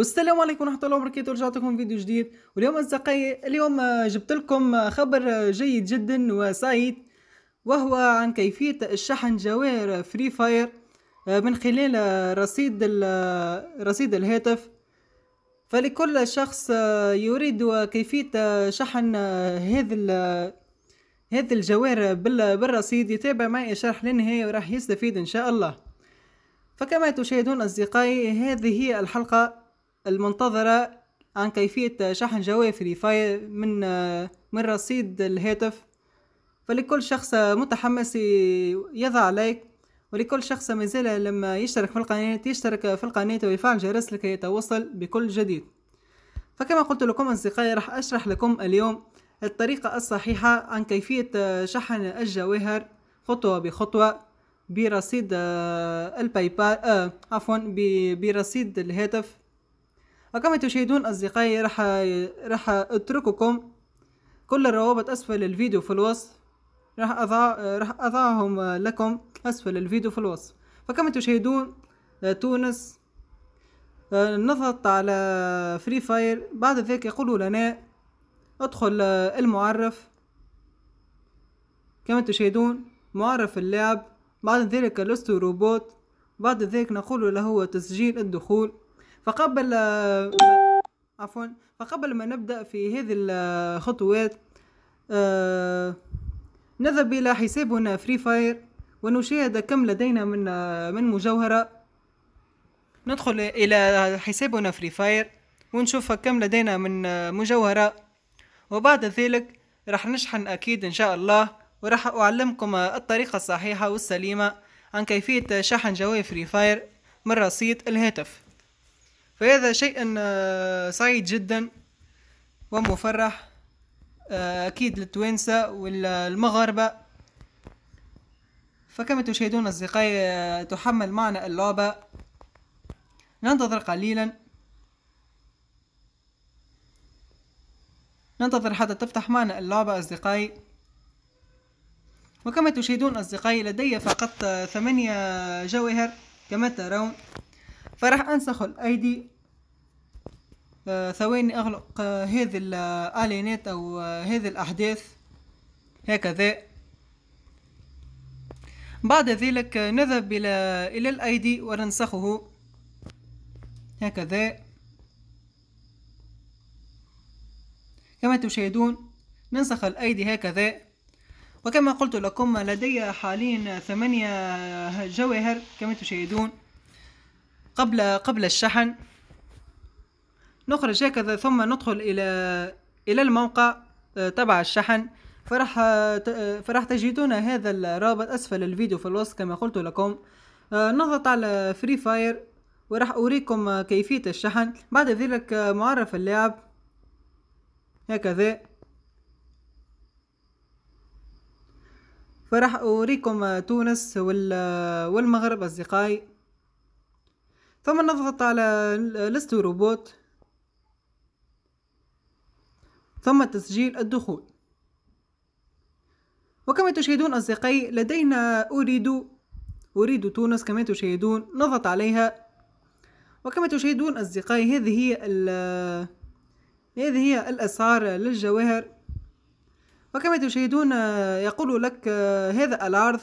والسلام عليكم ورحمه الله وبركاته رجعت لكم فيديو جديد واليوم اصدقائي اليوم جبت لكم خبر جيد جدا وسعيد وهو عن كيفيه شحن جواهر فري فاير آه، من خلال رصيد آه، رصيد الهاتف فلكل شخص آه، يريد كيفيه شحن هذا هذه الجواهر بالرصيد يتابع معي الشرح للنهايه وراح يستفيد ان شاء الله فكما تشاهدون اصدقائي هذه هي الحلقه المنتظرة عن كيفية شحن جوافري فاي من من رصيد الهاتف فلكل شخص متحمس يضع لايك ولكل شخص مازال لما يشترك في القناة يشترك في القناة ويفعل الجرس لكي يتوصل بكل جديد فكما قلت لكم أصدقائي راح أشرح لكم اليوم الطريقة الصحيحة عن كيفية شحن الجواهر خطوة بخطوة برصيد آه، الباي بال آه عفوا برصيد الهاتف وكما تشاهدون أصدقائي راح راح أترككم كل الروابط أسفل الفيديو في الوصف راح أضع راح أضعهم لكم أسفل الفيديو في الوصف فكما تشاهدون تونس نضغط على فري فاير بعد ذلك يقولوا لنا ادخل المعرف كما تشاهدون معرف اللعب بعد ذلك لست روبوت بعد ذلك نقول له تسجيل الدخول فقبل آه، عفوا فقبل ما نبدأ في هذه الخطوات آه، نذهب إلى حسابنا فري فاير ونشاهد كم لدينا من آه، من مجوهرة ندخل إلى حسابنا فري فاير ونشوف كم لدينا من مجوهرة وبعد ذلك راح نشحن أكيد إن شاء الله وراح أعلمكم الطريقة الصحيحة والسليمة عن كيفية شحن جوال فري فاير من رصيد الهاتف فهذا شيء آه، سعيد جدا ومفرح آه، أكيد للتوانسة والمغاربة فكما تشاهدون أصدقائي آه، تحمل معنا اللعبة ننتظر قليلا ننتظر حتى تفتح معنا اللعبة أصدقائي وكما تشاهدون أصدقائي لدي فقط ثمانية جواهر كما ترون فراح انسخ الاي آه، دي ثواني اغلق آه، هذه الالينات آه، او هذه الاحداث هكذا بعد ذلك نذهب الى الى الاي دي وننسخه هكذا كما تشاهدون ننسخ الايدي هكذا وكما قلت لكم لدي حاليا ثمانية جواهر كما تشاهدون قبل قبل الشحن نخرج هكذا ثم ندخل إلى إلى الموقع آه، تبع الشحن فراح آه، آه، فراح تجدون هذا الرابط أسفل الفيديو في الوصف كما قلت لكم نضغط على فري فاير وراح أوريكم كيفية الشحن بعد ذلك معرف اللاعب هكذا فراح أوريكم تونس والمغرب أصدقائي ثم نضغط على لست روبوت ثم تسجيل الدخول وكما تشاهدون أصدقائي لدينا أريد أريد تونس كما تشاهدون نضغط عليها وكما تشاهدون أصدقائي هذه هي هذه هي الأسعار للجواهر وكما تشاهدون يقول لك هذا العرض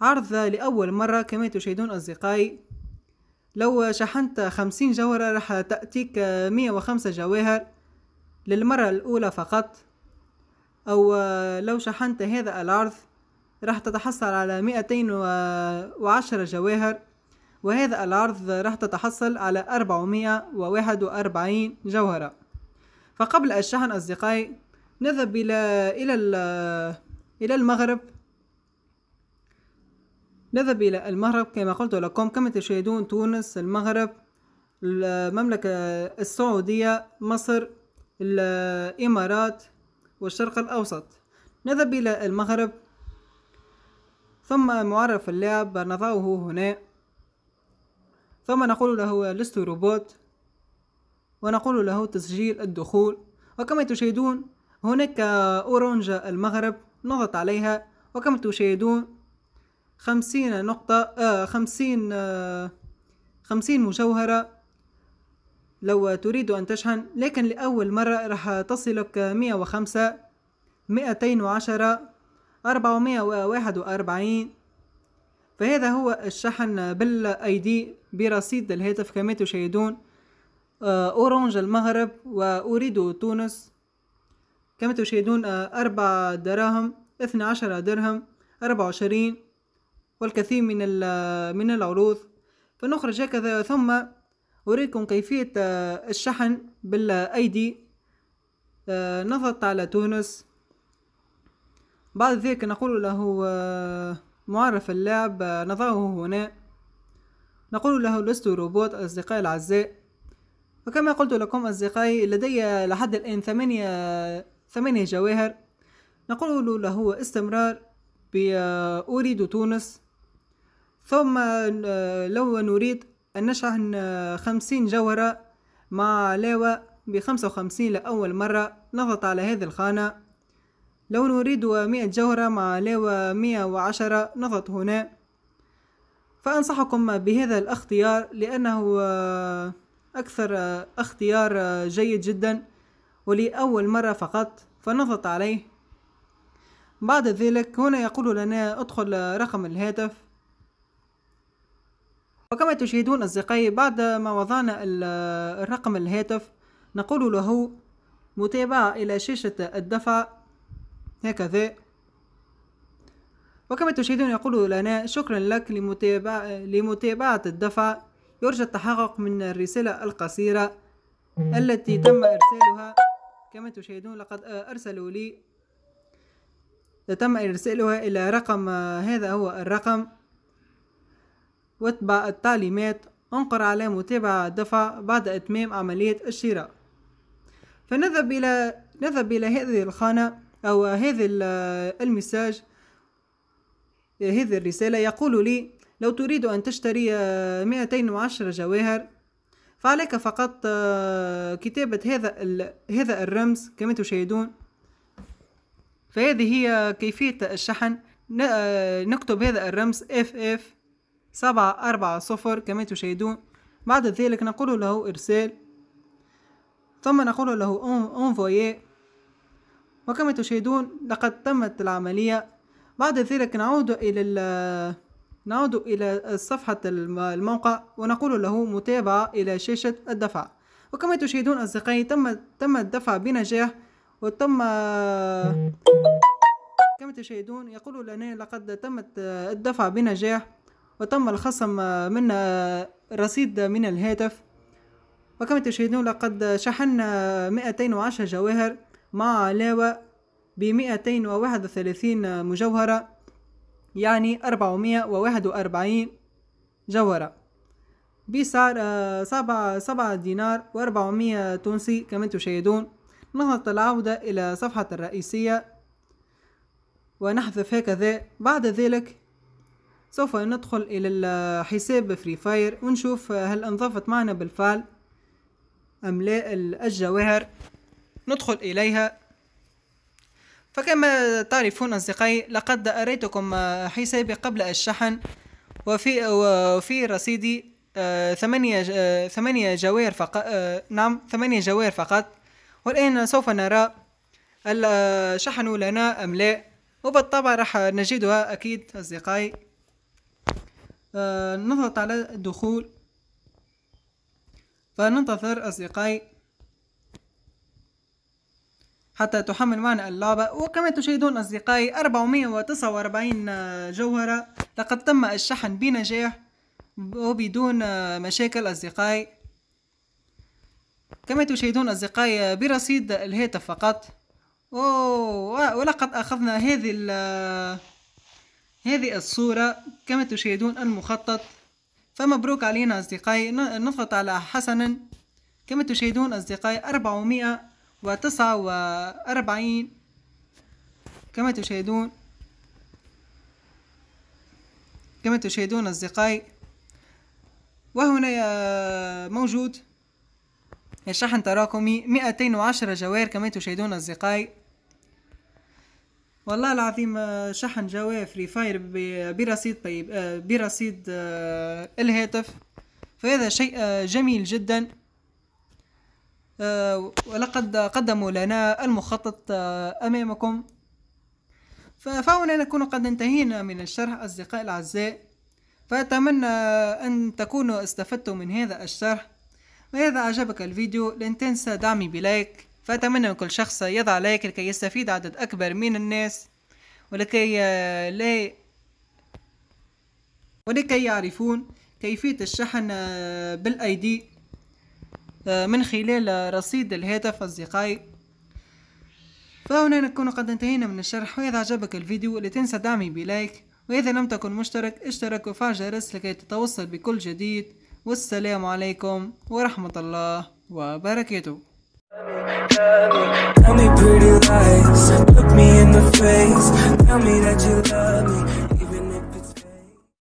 عرض لأول مرة كما تشاهدون أصدقائي لو شحنت خمسين جوهرة راح تأتيك مية وخمسة جواهر للمرة الأولى فقط أو لو شحنت هذا العرض راح تتحصل على مئتين وعشرة جواهر وهذا العرض راح تتحصل على أربعمية وواحد وأربعين جوهرة فقبل الشحن أصدقائي نذهب إلى إلى إلى المغرب نذهب إلى المغرب كما قلت لكم كما تشاهدون تونس المغرب المملكة السعودية مصر الإمارات والشرق الأوسط نذهب إلى المغرب ثم معرف اللعب نضعه هنا ثم نقول له لست روبوت ونقول له تسجيل الدخول وكما تشاهدون هناك أورنجة المغرب نضغط عليها وكما تشاهدون خمسين نقطة آه خمسين آه خمسين مجوهرة لو تريد أن تشحن لكن لأول مرة راح تصلك مية وخمسة مئتين وعشرة أربعمية وواحد وأربعين فهذا هو الشحن بالأيدي برصيد الهاتف كما تشاهدون آه، اورانج المغرب واريد تونس كما تشاهدون آه، أربع دراهم اثنى عشر درهم أربعة وعشرين والكثير من من العروض فنخرج هكذا ثم أريكم كيفية آه، الشحن بالأيدي آه، نضغط على تونس بعد ذلك نقول له آه، معرف اللعب نضعه هنا نقول له لست روبوت أصدقائي الأعزاء وكما قلت لكم أصدقائي لدي لحد الآن ثمانية, ثمانية جواهر نقول له استمرار بأريد تونس ثم آه، لو نريد أن نشحن آه، خمسين جوهرة مع علاوة بخمسة وخمسين لأول مرة نضغط على هذه الخانة لو نريد مئة جوهرة مع علاوة مئة وعشرة نضغط هنا فأنصحكم بهذا الاختيار لأنه آه، أكثر اختيار جيد جدا ولأول مرة فقط فنضغط عليه بعد ذلك هنا يقول لنا ادخل رقم الهاتف وكما تشاهدون أصدقائي بعد ما وضعنا الرقم الهاتف نقول له متابعة إلى شاشة الدفع هكذا وكما تشاهدون يقول لنا شكرا لك لمتابعة, لمتابعة الدفع يرجى التحقق من الرسالة القصيرة التي تم إرسالها كما تشاهدون لقد أرسلوا لي تم إرسالها إلى رقم هذا هو الرقم واتبع التعليمات انقر على متابعة دفع بعد إتمام عملية الشراء فنذهب إلى نذهب إلى هذه الخانة أو هذا المساج هذه الرسالة يقول لي لو تريد أن تشتري 210 جواهر فعليك فقط كتابة هذا هذا الرمز كما تشاهدون فهذه هي كيفية الشحن نكتب هذا الرمز FF سبعة أربعة صفر كما تشاهدون بعد ذلك نقول له إرسال ثم نقول له أنفوي وكما تشاهدون لقد تمت العملية بعد ذلك نعود إلى نعود إلى صفحة الموقع ونقول له متابعة إلى شاشة الدفع وكما تشاهدون أصدقائي تم تم الدفع بنجاح وتم كما تشاهدون يقول لنا لقد تمت الدفع بنجاح وتم الخصم منا رصيد من الهاتف وكما تشاهدون لقد شحنا 210 جواهر مع علاوة ب 231 مجوهرة يعني 441 جوهرة بسعر سبعة سبعة دينار وأربعمية تونسي كما تشاهدون نهضت العودة إلى صفحة الرئيسية ونحذف هكذا بعد ذلك سوف ندخل الى حساب فري فاير ونشوف هل انضافت معنا بالفعل ام لا الجواهر ندخل اليها فكما تعرفون أصدقائي لقد أريتكم حسابي قبل الشحن وفي وفي رصيدي آه، ثمانية آه، ثمانية جواهر فقط آه، نعم ثمانية جواهر فقط والآن سوف نرى الشحن لنا أم لا وبالطبع راح نجدها أكيد أصدقائي آه، نضغط على الدخول فننتظر أصدقائي حتى تحمل معنا اللعبة وكما تشاهدون أصدقائي 449 جوهرة لقد تم الشحن بنجاح وبدون مشاكل أصدقائي كما تشاهدون أصدقائي برصيد الهاتف فقط أوه ولقد أخذنا هذه هذه الصورة كما تشاهدون المخطط فمبروك علينا أصدقائي نضغط على حسنا كما تشاهدون أصدقائي أربعمائة وتسعة وأربعين كما تشاهدون كما تشاهدون أصدقائي وهنا موجود الشحن تراكمي 210 جوار كما تشاهدون أصدقائي والله العظيم آه، شحن جواه فري فاير برصيد طيب آه، برصيد آه، الهاتف فهذا شيء جميل جدا ولقد قدموا لنا المخطط أمامكم فهنا نكون قد انتهينا من الشرح أصدقائي الأعزاء فأتمنى أن تكونوا استفدتم من هذا الشرح وإذا أعجبك الفيديو لن تنسى دعمي بلايك فأتمنى من كل شخص يضع لايك لكي يستفيد عدد أكبر من الناس ولكي آه، لا ولكي يعرفون كيفية الشحن آه، بالاي دي آه، من خلال رصيد الهاتف أصدقائي فهنا نكون قد انتهينا من الشرح وإذا عجبك الفيديو لا تنسى دعمي بلايك وإذا لم تكن مشترك اشترك وفعل جرس لكي تتوصل بكل جديد والسلام عليكم ورحمة الله وبركاته Tell me pretty lies, look me in the face, tell me that you love me